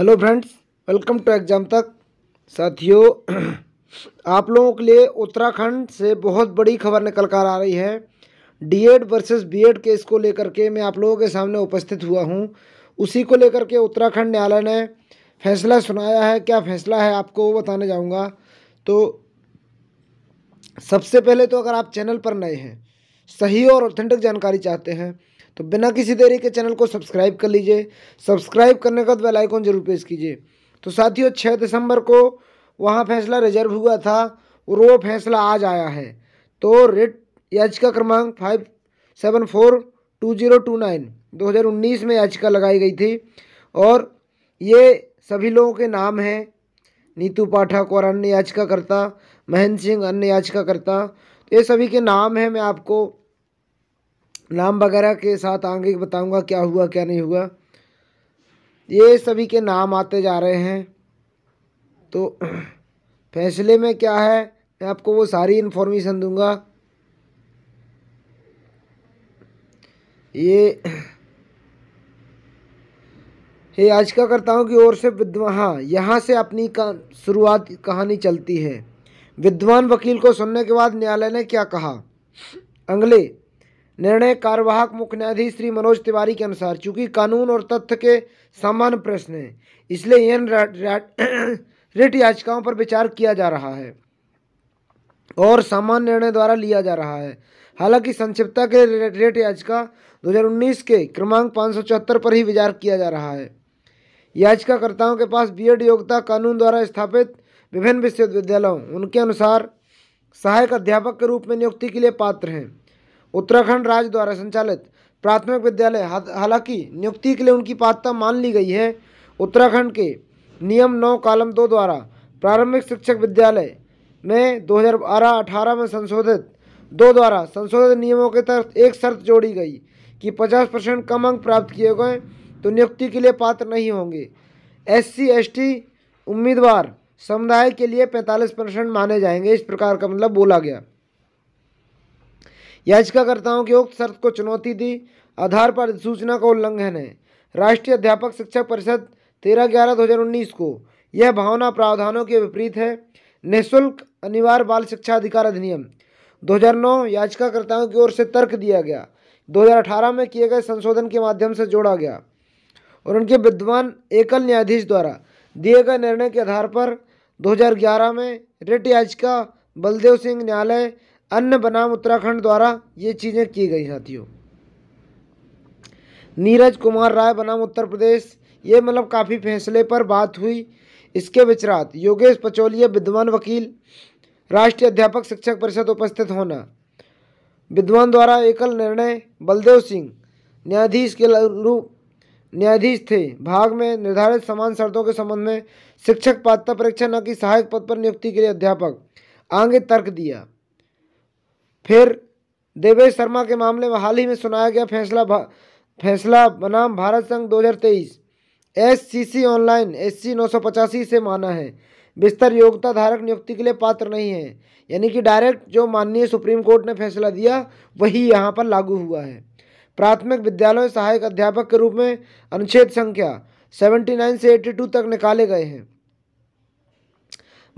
hello friends welcome to exam तक साथियों आप लोगों के लिए उत्तराखंड से बहुत बड़ी खबर निकल कर आ रही है डीएड वर्सेस बीएड केस को लेकर के मैं आप लोगों के सामने उपस्थित हुआ हूं उसी को लेकर के उत्तराखंड न्यायालय ने फैसला सुनाया है क्या फैसला है आपको वो बताने जाऊंगा तो सबसे पहले तो अगर आप चैनल पर नए हैं सही और ऑथेंटिक जानकारी चाहते हैं तो बिना किसी देरी के चैनल को सब्सक्राइब कर लीजिए सब्सक्राइब करने का बेल आइकॉन जरूर प्रेस कीजिए तो साथियों छः दिसंबर को वहाँ फैसला रिजर्व हुआ था और वो फैसला आज आया है तो रेट याचिका क्रमांक five seven four two zero two nine दो हज़ार उन्नीस में याचिका लगाई गई थी और ये सभी लोगों के नाम हैं नीतू पाठक और अन्य याचिकाकर्ता महेंद्र सिंह अन्य याचिकाकर्ता तो ये सभी के नाम हैं मैं आपको नाम वगैरह के साथ आगे बताऊंगा क्या हुआ क्या नहीं हुआ ये सभी के नाम आते जा रहे हैं तो फैसले में क्या है मैं आपको वो सारी इन्फॉर्मेशन दूंगा ये ये याचिका करता हूँ की ओर से विद्वान हाँ, यहाँ से अपनी का शुरुआत कहानी चलती है विद्वान वकील को सुनने के बाद न्यायालय ने क्या कहा अगले निर्णय कार्यवाहक मुख्य न्यायाधीश श्री मनोज तिवारी के अनुसार चूंकि कानून और तथ्य के सामान्य प्रश्न हैं इसलिए इन रिट याचिकाओं पर विचार किया जा रहा है और सामान्य निर्णय द्वारा लिया जा रहा है हालांकि संक्षिप्ता के रेट याचिका 2019 के क्रमांक पाँच पर ही विचार किया जा रहा है याचिकाकर्ताओं के पास बीएड योग्यता कानून द्वारा स्थापित विभिन्न विश्वविद्यालयों उनके अनुसार सहायक अध्यापक के रूप में नियुक्ति के लिए पात्र हैं उत्तराखंड राज्य द्वारा संचालित प्राथमिक विद्यालय हालांकि नियुक्ति के लिए उनकी पात्रता मान ली गई है उत्तराखंड के नियम नौ कालम दो द्वारा प्रारंभिक शिक्षक विद्यालय में 2012-18 में संशोधित दो द्वारा संशोधित नियमों के तहत एक शर्त जोड़ी गई कि 50 परसेंट कम अंक प्राप्त किए गए तो नियुक्ति के लिए पात्र नहीं होंगे एस टी उम्मीदवार समुदाय के लिए 45 परसेंट माने जाएंगे इस प्रकार का मतलब बोला गया याचिकाकर्ताओं की उक्त शर्त को चुनौती दी आधार पर अधिसूचना का उल्लंघन है राष्ट्रीय अध्यापक शिक्षक परिषद तेरह ग्यारह दो हज़ार उन्नीस को यह भावना प्रावधानों के विपरीत है निःशुल्क अनिवार्य बाल शिक्षा अधिकार अधिनियम 2009 याचिकाकर्ताओं की ओर से तर्क दिया गया 2018 में किए गए संशोधन के माध्यम से जोड़ा गया और उनके विद्वान एकल न्यायाधीश द्वारा दिए गए निर्णय के आधार पर 2011 में रिट याचिका बलदेव सिंह न्यायालय अन्य बनाम उत्तराखंड द्वारा ये चीज़ें की गई साथियों नीरज कुमार राय बनाम उत्तर प्रदेश ये मतलब काफ़ी फैसले पर बात हुई इसके विचरात योगेश पचौलिया विद्वान वकील राष्ट्रीय अध्यापक शिक्षक परिषद उपस्थित होना विद्वान द्वारा एकल निर्णय बलदेव सिंह न्यायाधीश के अनुरूप न्यायाधीश थे भाग में निर्धारित समान शर्तों के संबंध में शिक्षक पात्रता परीक्षा न की सहायक पद पर नियुक्ति के लिए अध्यापक आगे तर्क दिया फिर देवेश शर्मा के मामले में हाल ही में सुनाया गया फैसला फैसला बनाम भारत संघ 2023 एससीसी ऑनलाइन एससी नौ से माना है बिस्तर योग्यता धारक नियुक्ति के लिए पात्र नहीं है यानी कि डायरेक्ट जो माननीय सुप्रीम कोर्ट ने फैसला दिया वही यहाँ पर लागू हुआ है प्राथमिक विद्यालय सहायक अध्यापक के रूप में अनुच्छेद संख्या 79 से 82 तक निकाले गए हैं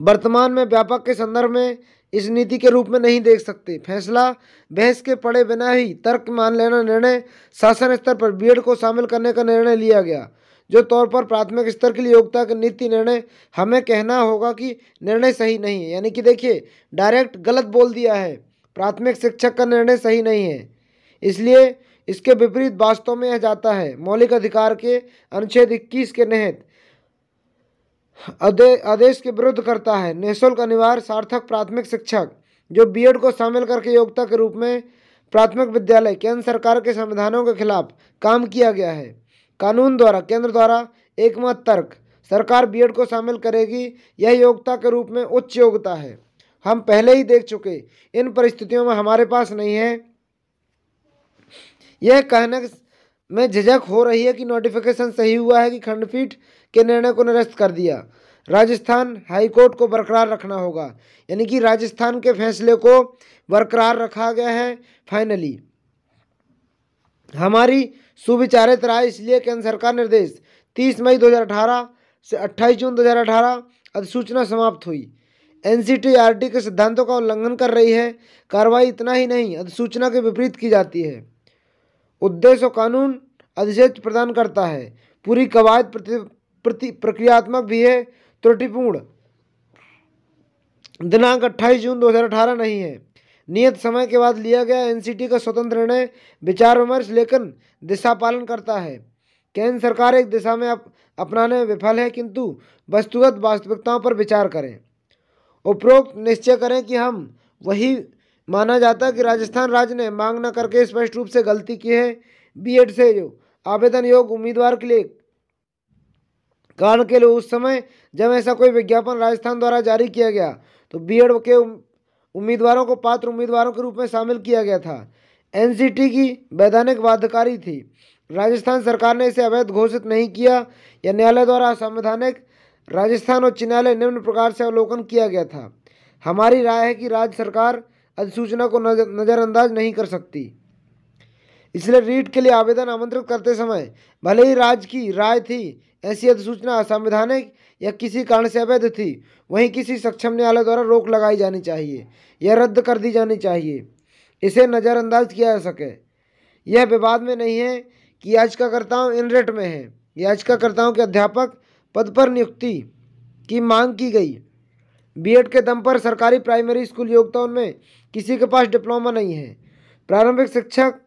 वर्तमान में व्यापक के संदर्भ में इस नीति के रूप में नहीं देख सकते फैसला बहस के पड़े बिना ही तर्क मान लेना निर्णय शासन स्तर पर बीएड को शामिल करने का निर्णय लिया गया जो तौर पर प्राथमिक स्तर के लिए योग्यता के नीति निर्णय हमें कहना होगा कि निर्णय सही नहीं है यानी कि देखिए डायरेक्ट गलत बोल दिया है प्राथमिक शिक्षक का निर्णय सही नहीं है इसलिए इसके विपरीत वास्तव में यह जाता है मौलिक अधिकार के अनुच्छेद इक्कीस के तहत आदेश के विरुद्ध करता है निःशुल्क अनिवार्य सार्थक प्राथमिक शिक्षक जो बीएड को शामिल करके योग्यता के रूप में प्राथमिक विद्यालय केंद्र सरकार के संविधानों के खिलाफ काम किया गया है कानून द्वारा केंद्र द्वारा एकमत तर्क सरकार बीएड को शामिल करेगी यह योग्यता के रूप में उच्च योग्यता है हम पहले ही देख चुके इन परिस्थितियों में हमारे पास नहीं है यह कहने में झिझक हो रही है कि नोटिफिकेशन सही हुआ है कि खंडपीठ के निर्णय को निरस्त कर दिया राजस्थान हाईकोर्ट को बरकरार रखना होगा यानी कि राजस्थान के फैसले को बरकरार रखा गया है फाइनली हमारी सुविचारित राय इसलिए केंद्र सरकार निर्देश 30 मई 2018 से 28 जून 2018 अधिसूचना समाप्त हुई एन के सिद्धांतों का उल्लंघन कर रही है कार्रवाई इतना ही नहीं अधिसूचना के विपरीत की जाती है उद्देश्य और कानून अधिशेष प्रदान करता है पूरी कवायद प्रति, प्रति प्रक्रियात्मक भी है त्रुटिपूर्ण दिनांक 28 जून 2018 नहीं है नियत समय के बाद लिया गया एनसीटी का स्वतंत्र निर्णय विचार विमर्श लेकिन दिशा पालन करता है केंद्र सरकार एक दिशा में अप, अपनाने में विफल है किंतु वस्तुगत वास्तविकताओं पर विचार करें उपरोक्त निश्चय करें कि हम वही माना जाता है कि राजस्थान राज्य ने मांग न करके स्पष्ट रूप से गलती की है एड से जो आवेदन योग्य उम्मीदवार के लिए कारण के लिए उस समय जब ऐसा कोई विज्ञापन राजस्थान द्वारा जारी किया गया तो बीएड के उम्मीदवारों को पात्र उम्मीदवारों के रूप में शामिल किया गया था एनसीटी की वैधानिक बाध्यकारी थी राजस्थान सरकार ने इसे अवैध घोषित नहीं किया या न्यायालय द्वारा संवैधानिक राजस्थान उच्च न्यायालय निम्न प्रकार से अवलोकन किया गया था हमारी राय है कि राज्य सरकार अधिसूचना को नज़रअंदाज नहीं कर सकती इसलिए रीट के लिए आवेदन आमंत्रित करते समय भले ही राज्य की राय थी ऐसी अधिसूचना असंवैधानिक या किसी कारण से अवैध थी वहीं किसी सक्षम न्यायालय द्वारा रोक लगाई जानी चाहिए या रद्द कर दी जानी चाहिए इसे नज़रअंदाज किया जा सके यह विवाद में नहीं है कि याचिकाकर्ताओं इन रेट में है याचिकाकर्ताओं के अध्यापक पद पर नियुक्ति की मांग की गई बीएड के दम पर सरकारी प्राइमरी स्कूल योगदान में किसी के पास डिप्लोमा नहीं है प्रारंभिक शिक्षक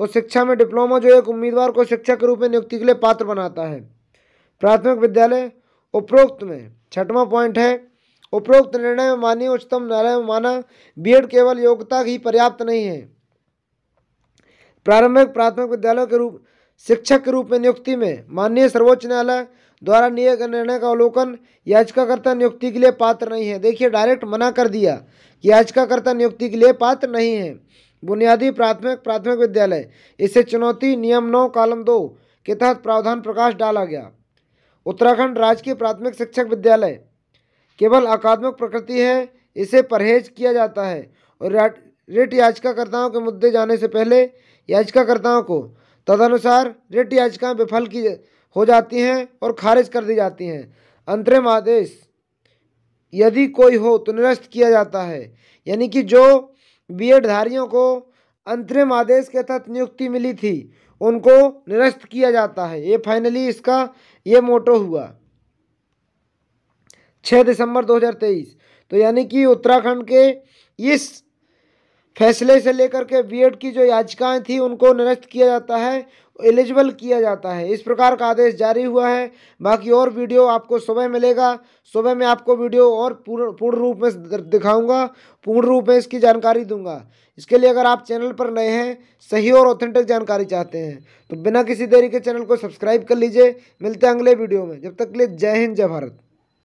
और शिक्षा में डिप्लोमा जो एक उम्मीदवार को शिक्षा के रूप में नियुक्ति के लिए पात्र बनाता है प्राथमिक विद्यालय उपरोक्त में छठवा पॉइंट है उपरोक्त निर्णय में माननीय उच्चतम न्यायालय में माना बीएड केवल योग्यता ही पर्याप्त नहीं है प्रारंभिक प्राथमिक विद्यालयों के रूप शिक्षक के रूप में नियुक्ति में माननीय सर्वोच्च न्यायालय द्वारा लिए गए निर्णय का अवलोकन याचिकाकर्ता नियुक्ति के लिए पात्र नहीं है देखिए डायरेक्ट मना कर दिया कि याचिकाकर्ता नियुक्ति के लिए पात्र नहीं है बुनियादी प्राथमिक प्राथमिक विद्यालय इसे चुनौती नियम नौ कालम दो के तहत प्रावधान प्रकाश डाला गया उत्तराखंड राजकीय प्राथमिक शिक्षक विद्यालय केवल अकादमिक प्रकृति है इसे परहेज किया जाता है और रिट याचिकाकर्ताओं के मुद्दे जाने से पहले याचिकाकर्ताओं को तदनुसार रिट याचिकाएँ विफल की हो जाती हैं और खारिज कर दी जाती हैं अंतरिम आदेश यदि कोई हो तो निरस्त किया जाता है यानी कि जो बी एडधारियों को अंतरिम आदेश के तहत नियुक्ति मिली थी उनको निरस्त किया जाता है ये फाइनली इसका ये मोटो हुआ 6 दिसंबर 2023 तो यानी कि उत्तराखंड के इस फैसले से लेकर के बीएड की जो याचिकाएं थी उनको निरस्त किया जाता है एलिजिबल किया जाता है इस प्रकार का आदेश जारी हुआ है बाकी और वीडियो आपको सुबह मिलेगा सुबह में आपको वीडियो और पूर्ण पूर्ण रूप में दिखाऊंगा पूर्ण रूप में इसकी जानकारी दूंगा इसके लिए अगर आप चैनल पर नए हैं सही और ऑथेंटिक जानकारी चाहते हैं तो बिना किसी देरी के चैनल को सब्सक्राइब कर लीजिए मिलते हैं अगले वीडियो में जब तक के लिए जय हिंद जय भारत